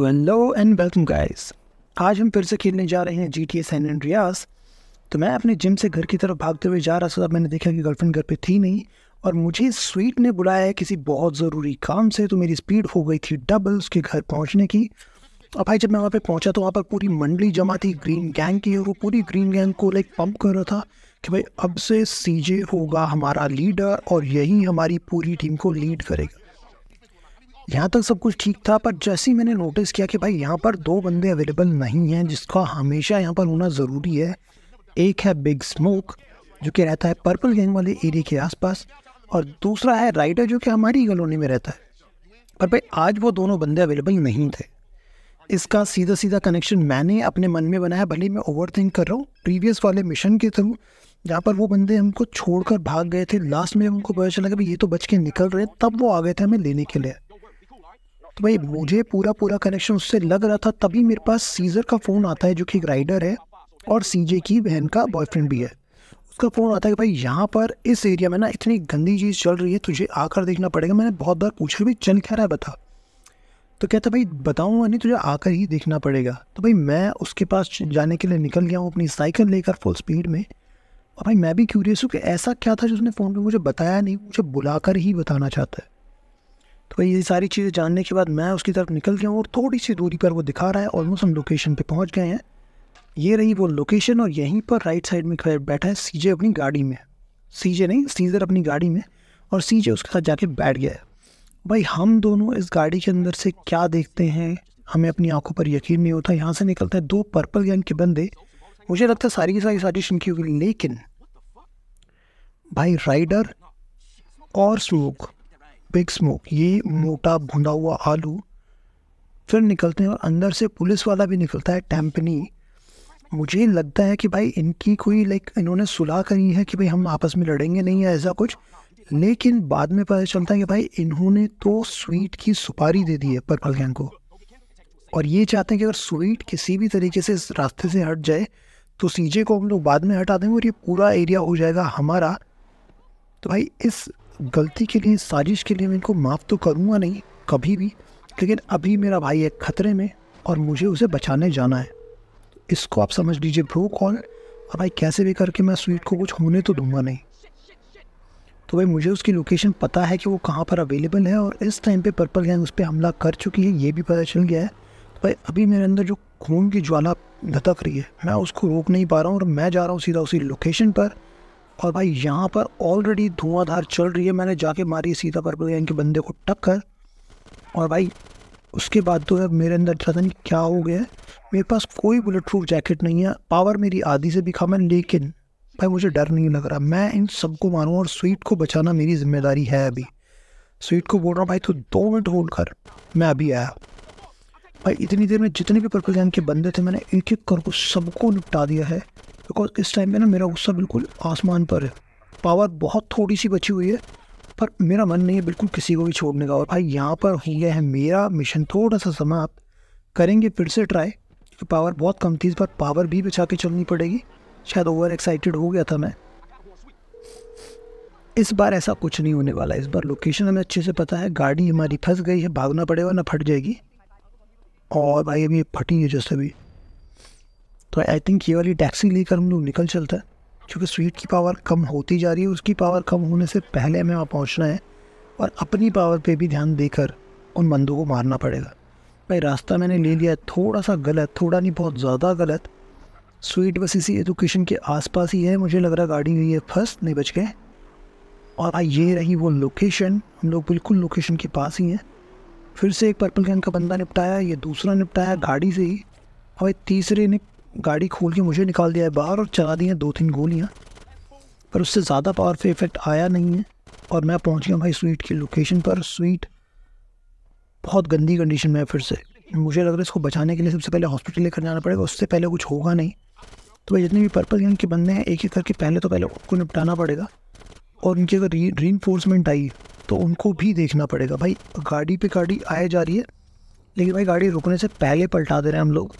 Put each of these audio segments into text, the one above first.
hello and welcome guys आज हम फिर से खेलने जा रहे हैं G T S N Riyaz तो मैं अपने जिम से घर की तरफ भागते हुए जा रहा था मैंने देखा कि गर्लफ्रेंड घर पे थी नहीं और मुझे स्वीट ने बुलाया है किसी बहुत ज़रूरी काम से तो मेरी स्पीड हो गई थी डबल उसके घर पहुँचने की और भाई जब मैं वहाँ पर पहुँचा तो वहाँ पर पूरी मंडली जमा थी ग्रीन गैंग की और वो पूरी ग्रीन गैंग को लाइक पंप कर रहा था कि भाई अब से सीजे होगा हमारा लीडर और यही हमारी पूरी टीम को लीड करेगा यहाँ तक सब कुछ ठीक था पर जैसे ही मैंने नोटिस किया कि भाई यहाँ पर दो बंदे अवेलेबल नहीं हैं जिसका हमेशा यहाँ पर होना ज़रूरी है एक है बिग स्मोक जो कि रहता है पर्पल गैंग वाले एरिया के आसपास और दूसरा है राइडर जो कि हमारी कॉलोनी में रहता है पर भाई आज वो दोनों बंदे अवेलेबल नहीं थे इसका सीधा सीधा कनेक्शन मैंने अपने मन में बनाया भले मैं ओवर थिंक कर रहा हूँ प्रीवियस वाले मिशन के थ्रू जहाँ पर वो बंदे हमको छोड़कर भाग गए थे लास्ट में हमको पता चला कि ये तो बच के निकल रहे तब वो आ गए थे हमें लेने के लिए तो भाई मुझे पूरा पूरा कनेक्शन उससे लग रहा था तभी मेरे पास सीजर का फ़ोन आता है जो कि एक राइडर है और सीजे की बहन का बॉयफ्रेंड भी है उसका फ़ोन आता है कि भाई यहाँ पर इस एरिया में ना इतनी गंदी चीज़ चल रही है तुझे आकर देखना पड़ेगा मैंने बहुत बार पूछा भाई चल क्या रहा है बता तो कहता भाई बताऊँगा नहीं तुझे आकर ही देखना पड़ेगा तो भाई मैं उसके पास जाने के लिए निकल गया हूँ अपनी साइकिल लेकर फुल स्पीड में और भाई मैं भी क्यूरियस हूँ कि ऐसा क्या था जिसने फ़ोन पे मुझे बताया नहीं मुझे बुलाकर ही बताना चाहता है तो ये सारी चीज़ें जानने के बाद मैं उसकी तरफ निकल गया हूँ और थोड़ी सी दूरी पर वो दिखा रहा है ऑलमोस्ट हम लोकेशन पे पहुँच गए हैं ये रही वो लोकेशन और यहीं पर राइट साइड में बैठा है सीजे अपनी गाड़ी में सीजे नहीं सीजर अपनी गाड़ी में और सीजे उसके साथ जाके बैठ गया है भाई हम दोनों इस गाड़ी के अंदर से क्या देखते हैं हमें अपनी आंखों पर यकीन नहीं होता यहाँ से निकलते हैं दो पर्पल गैंग के बंदे मुझे लगता है सारी की सारी साजिश इनकी होगी लेकिन भाई राइडर और स्लोक बिग स्मोक ये मोटा भुना हुआ आलू फिर निकलते हैं और अंदर से पुलिस वाला भी निकलता है टैम्पनी मुझे लगता है कि भाई इनकी कोई लाइक इन्होंने सुलह करी है कि भाई हम आपस में लड़ेंगे नहीं है ऐसा कुछ लेकिन बाद में पता चलता है कि भाई इन्होंने तो स्वीट की सुपारी दे दी है पर्पल गैंग को और ये चाहते हैं कि अगर स्वीट किसी भी तरीके से इस रास्ते से हट जाए तो सीजे को हम लोग बाद में हटा देंगे और ये पूरा एरिया हो जाएगा हमारा तो भाई इस गलती के लिए साजिश के लिए मैं इनको माफ़ तो करूँगा नहीं कभी भी लेकिन अभी मेरा भाई है खतरे में और मुझे उसे बचाने जाना है इसको आप समझ लीजिए ब्रो कॉल और भाई कैसे भी करके मैं स्वीट को कुछ होने तो दूंगा नहीं तो भाई मुझे उसकी लोकेशन पता है कि वो कहाँ पर अवेलेबल है और इस टाइम पे पर्पल गैंग उस पर हमला कर चुकी है ये भी पता चल गया है तो भाई अभी मेरे अंदर जो खून की ज्वाला धतक रही है मैं उसको रोक नहीं पा रहा हूँ और मैं जा रहा हूँ सीधा उसी लोकेशन पर और भाई यहाँ पर ऑलरेडी धुआंधार चल रही है मैंने जाके मारी सीधा पर्पल गैंग के बंदे को टक्कर और भाई उसके बाद तो अब मेरे अंदर पता नहीं क्या हो गया है मेरे पास कोई बुलेट प्रूफ जैकेट नहीं है पावर मेरी आधी से भी कम है लेकिन भाई मुझे डर नहीं लग रहा मैं इन सबको मारूँ और स्वीट को बचाना मेरी जिम्मेदारी है अभी स्वीट को बोल रहा हूँ भाई तू दो मिनट होल्ड कर मैं अभी आया भाई इतनी देर में जितने भी पर्पल गैंग के बंदे थे मैंने एक एक को सबको निपटा दिया है बिकॉज इस टाइम पे ना मेरा गुस्सा बिल्कुल आसमान पर है पावर बहुत थोड़ी सी बची हुई है पर मेरा मन नहीं है बिल्कुल किसी को भी छोड़ने का और भाई यहाँ पर हो गया है मेरा मिशन थोड़ा सा समाप्त करेंगे फिर से ट्राई क्योंकि पावर बहुत कम थी इस बार पावर भी बचा के चलनी पड़ेगी शायद ओवर एक्साइटेड हो गया था मैं इस बार ऐसा कुछ नहीं होने वाला इस बार लोकेशन हमें अच्छे से पता है गाड़ी हमारी फंस गई है भागना पड़ेगा ना फट जाएगी और भाई अभी फटी है जैसे अभी तो आई थिंक ये वाली टैक्सी लेकर हम लोग निकल चलता है क्योंकि स्वीट की पावर कम होती जा रही है उसकी पावर कम होने से पहले हमें वहाँ पहुँचना है और अपनी पावर पर भी ध्यान देकर उन बंदों को मारना पड़ेगा भाई रास्ता मैंने ले लिया थोड़ा सा गलत थोड़ा नहीं बहुत ज़्यादा गलत स्वीट बस इसी एजुकेशन के आसपास ही है मुझे लग रहा गाड़ी हुई है फर्स्ट नहीं बच गए और ये रही वो लोकेशन हम लोग बिल्कुल लोकेशन के पास ही हैं फिर से एक पर्पल कैन का बंदा निपटाया ये दूसरा निपटाया गाड़ी से ही और तीसरे ने गाड़ी खोल के मुझे निकाल दिया है बाहर और चला दी हैं दो तीन गोलियाँ पर उससे ज़्यादा पावरफुल इफ़ेक्ट आया नहीं है और मैं पहुँच गया भाई स्वीट की लोकेशन पर स्वीट बहुत गंदी कंडीशन में है फिर से मुझे लग रहा है इसको बचाने के लिए सबसे पहले हॉस्पिटल लेकर जाना पड़ेगा उससे पहले कुछ होगा नहीं तो भाई जितने भी पर्पल गैंग के बंदे हैं एक एक करके पहले तो पहले उनको निपटाना पड़ेगा और उनकी अगर री रीनफोर्समेंट आई तो उनको भी देखना पड़ेगा भाई गाड़ी पे गाड़ी आए जा रही है लेकिन भाई गाड़ी रुकने से पहले पलटा दे रहे हैं हम लोग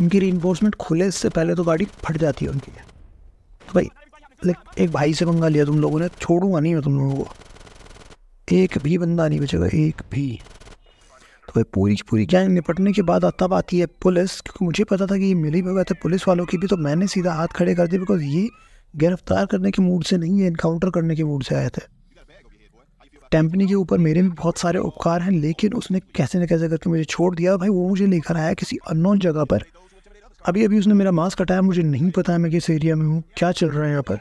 उनकी री खुले इससे पहले तो गाड़ी फट जाती है उनकी तो भाई लाइक एक भाई से पंगा लिया तुम लोगों ने छोड़ूंगा नहीं मैं तुम लोगों को एक भी बंदा नहीं बचेगा एक भी तो भाई पूरी की पूरी क्या निपटने के बाद तब आती है पुलिस क्योंकि मुझे पता था कि ये मिली भी थे पुलिस वालों की भी तो मैंने सीधा हाथ खड़े कर दिए बिकॉज ये गिरफ्तार करने के मूड से नहीं है इनकाउंटर करने के मूड से आए थे टेम्पनी के ऊपर मेरे भी बहुत सारे उपकार हैं लेकिन उसने कैसे न कैसे करके मुझे छोड़ दिया भाई वो मुझे लेकर आया किसी अननोन जगह पर अभी अभी उसने मेरा मास्क हटाया मुझे नहीं पता है मैं किस एरिया में हूँ क्या चल रहा है यहाँ पर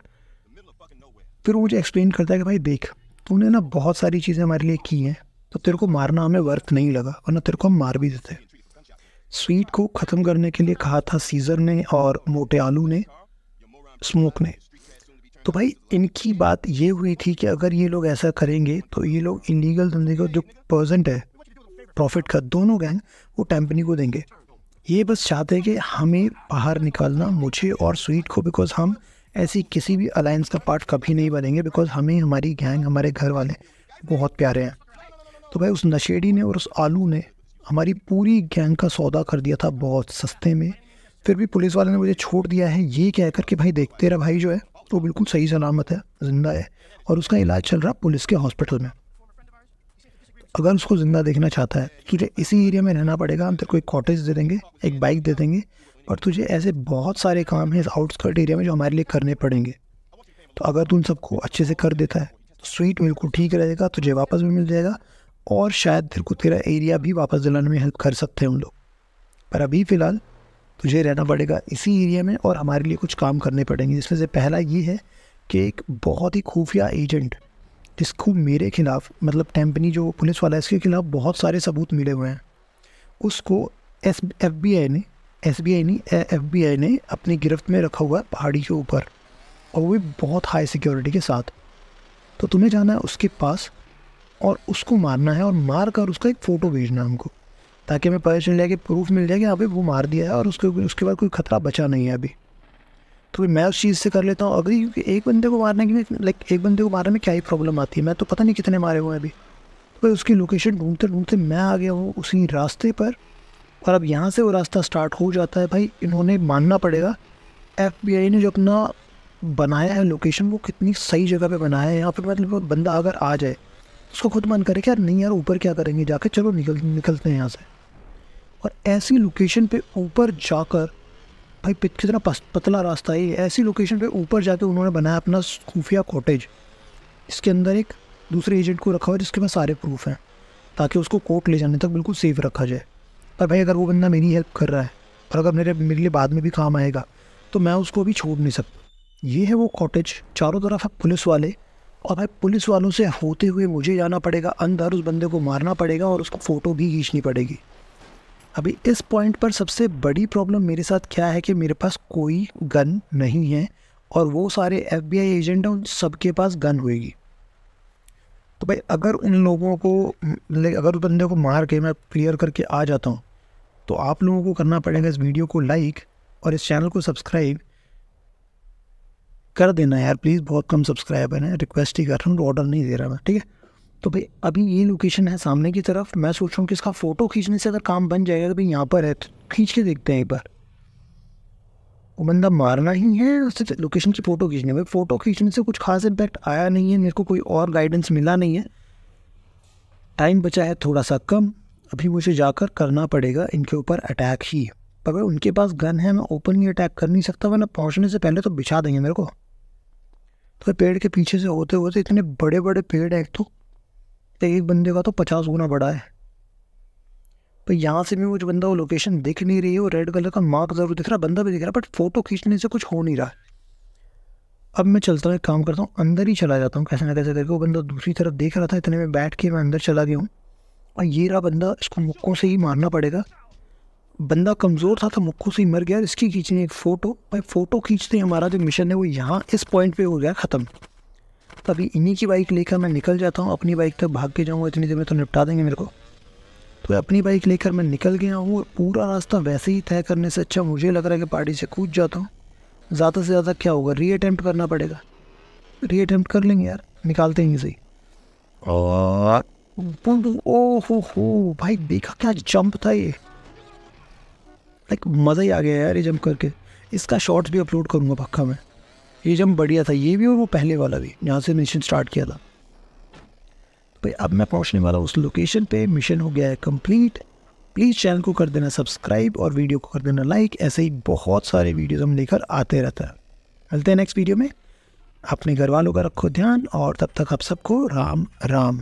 फिर वो मुझे एक्सप्लेन करता है कि भाई देख तूने ना बहुत सारी चीज़ें हमारे लिए की हैं तो तेरे को मारना हमें वर्थ नहीं लगा वरना तेरे को हम मार भी देते स्वीट को ख़त्म करने के लिए कहा था सीज़र ने और मोटे आलू ने स्मोक ने तो भाई इनकी बात ये हुई थी कि अगर ये लोग ऐसा करेंगे तो ये लोग इलीगल धंधे का जो परसेंट है प्रॉफिट का दोनों गैंग वो टैंपनी को देंगे ये बस चाहते हैं कि हमें बाहर निकालना मुझे और स्वीट को बिकॉज हम ऐसी किसी भी अलायंस का पार्ट कभी नहीं बनेंगे बिकॉज हमें हमारी गैंग हमारे घर वाले बहुत प्यारे हैं तो भाई उस नशेड़ी ने और उस आलू ने हमारी पूरी गैंग का सौदा कर दिया था बहुत सस्ते में फिर भी पुलिस वाले ने मुझे छोड़ दिया है ये कहकर कि भाई देखते रहे भाई जो है वो तो बिल्कुल सही सलामत है ज़िंदा है और उसका इलाज चल रहा पुलिस के हॉस्पिटल में अगर उसको ज़िंदा देखना चाहता है तुझे इसी एरिया में रहना पड़ेगा हम तेरे को एक कॉटेज दे देंगे एक बाइक दे देंगे और तुझे ऐसे बहुत सारे काम हैं इस आउटस्कर्ट एरिया में जो हमारे लिए करने पड़ेंगे तो अगर तू उन सबको अच्छे से कर देता है तो स्वीट बिल्कुल ठीक रहेगा तुझे वापस भी मिल जाएगा और शायद तेरे को तेरा एरिया भी वापस दिलाने में हेल्प कर सकते हैं उन लोग पर अभी फ़िलहाल तुझे रहना पड़ेगा इसी एरिया में और हमारे लिए कुछ काम करने पड़ेंगे जिसमें से पहला ये है कि एक बहुत ही खुफिया एजेंट जिसको मेरे खिलाफ़ मतलब टेम्पनी जो पुलिस वाला है इसके खिलाफ बहुत सारे सबूत मिले हुए हैं उसको एस एफ बी आई ने एस बी आई ने एफ बी आई ने अपनी गिरफ्त में रखा हुआ है पहाड़ी के ऊपर और वो भी बहुत हाई सिक्योरिटी के साथ तो तुम्हें जाना है उसके पास और उसको मारना है और मार कर उसका एक फ़ोटो भेजना है हमको ताकि हमें पता चल जाए कि प्रूफ मिल जाए कि हाँ भाई वो मार दिया है और उसके उसके बाद कोई ख़तरा बचा नहीं है अभी तो मैं उस चीज़ से कर लेता हूँ अगर क्योंकि एक बंदे को मारने के लिए लाइक एक बंदे को मारने में क्या ही प्रॉब्लम आती है मैं तो पता नहीं कितने मारे हुए हैं अभी तो भाई उसकी लोकेशन ढूंढते ढूंढते मैं आ गया हूँ उसी रास्ते पर और अब यहाँ से वो रास्ता स्टार्ट हो जाता है भाई इन्होंने मानना पड़ेगा एफ ने जो अपना बनाया है लोकेशन वो कितनी सही जगह पे बनाया है यहाँ पर मतलब बंदा अगर आ जाए उसको खुद मन करे कि यार नहीं यार ऊपर क्या करेंगे जाके चलो निकल निकलते हैं यहाँ से और ऐसी लोकेशन पे ऊपर जाकर भाई कितना पतला रास्ता है ऐसी लोकेशन पे ऊपर जाके उन्होंने बनाया अपना खुफिया कॉटेज इसके अंदर एक दूसरे एजेंट को रखा हुआ है जिसके पास सारे प्रूफ हैं ताकि उसको कोर्ट ले जाने तक बिल्कुल सेफ रखा जाए पर भाई अगर वो बंदा मेरी हेल्प कर रहा है और अगर मेरे मेरे लिए बाद में भी काम आएगा तो मैं उसको भी छोड़ नहीं सकता ये है वो कॉटेज चारों तरफ है पुलिस वाले और भाई पुलिस वालों से होते हुए मुझे जाना पड़ेगा अंदर उस बंदे को मारना पड़ेगा और उसको फ़ोटो भी खींचनी पड़ेगी अभी इस पॉइंट पर सबसे बड़ी प्रॉब्लम मेरे साथ क्या है कि मेरे पास कोई गन नहीं है और वो सारे एफ बी आई एजेंट हैं उन सबके पास गन होएगी तो भाई अगर उन लोगों को अगर उस बंदे को मार के मैं क्लियर करके आ जाता हूँ तो आप लोगों को करना पड़ेगा इस वीडियो को लाइक और इस चैनल को सब्सक्राइब कर देना यार प्लीज़ बहुत कम सब्सक्राइबर हैं रिक्वेस्ट ही कर रहा हूँ ऑर्डर नहीं दे रहा मैं ठीक है तो भाई अभी ये लोकेशन है सामने की तरफ मैं सोच रहा हूँ कि इसका फ़ोटो खींचने से अगर काम बन जाएगा तो भाई यहाँ पर है तो खींच के देखते हैं एक बार वो बंदा मारना ही है उससे लोकेशन तो की फ़ोटो खींचने में फ़ोटो खींचने से कुछ खास इम्पैक्ट आया नहीं है मेरे को कोई और गाइडेंस मिला नहीं है टाइम बचा है थोड़ा सा कम अभी मुझे जाकर करना पड़ेगा इनके ऊपर अटैक ही पर भाई उनके पास गन है मैं ओपनली अटैक कर नहीं सकता वरना पहुँचने से पहले तो बिछा देंगे मेरे को तो पेड़ के पीछे से होते होते इतने बड़े बड़े पेड़ हैं एक तो तो एक बंदे का तो पचास गुना बड़ा है पर यहाँ से भी मुझे बंदा वो लोकेशन दिख नहीं रही है वो रेड कलर का मार्क ज़रूर दिख रहा है बंदा भी दिख रहा है बट फ़ोटो खींचने से कुछ हो नहीं रहा है अब मैं चलता हूँ एक काम करता हूँ अंदर ही चला जाता हूँ कैसे ना कैसे करके वो बंदा दूसरी तरफ देख रहा था इतने में बैठ के मैं अंदर चला गया हूँ और ये रहा बंदा इसको मुक्कों से ही मारना पड़ेगा बंदा कमज़ोर था तो मुक्कों से ही मर गया इसकी खींचनी एक फ़ोटो भाई फ़ोटो खींचते हमारा जो मिशन है वो यहाँ इस पॉइंट पे हो गया ख़त्म तो अभी इन्हीं की बाइक लेकर मैं निकल जाता हूँ अपनी बाइक तक भाग के जाऊँगा इतनी देर में तो निपटा देंगे मेरे को तो अपनी बाइक लेकर मैं निकल गया हूँ और पूरा रास्ता वैसे ही तय करने से अच्छा मुझे लग रहा है कि पार्टी से कूद जाता हूँ ज़्यादा से ज़्यादा क्या होगा री अटैम्प्ट करना पड़ेगा री अटैम्प्ट कर लेंगे यार निकालते हैं सही ओ हो हो भाई देखा क्या जंप था ये लाइक मज़ा ही आ गया यार ये जंप करके इसका शॉर्ट्स भी अपलोड करूँगा पक्का मैं ये जब बढ़िया था ये भी और वो पहले वाला भी जहाँ से मिशन स्टार्ट किया था भाई अब मैं पहुँचने वाला हूँ उस लोकेशन पे मिशन हो गया है कंप्लीट प्लीज़ चैनल को कर देना सब्सक्राइब और वीडियो को कर देना लाइक ऐसे ही बहुत सारे वीडियोज़ हम लेकर आते रहते हैं मिलते हैं नेक्स्ट वीडियो में अपने घर वालों का रखो ध्यान और तब तक आप सबको राम राम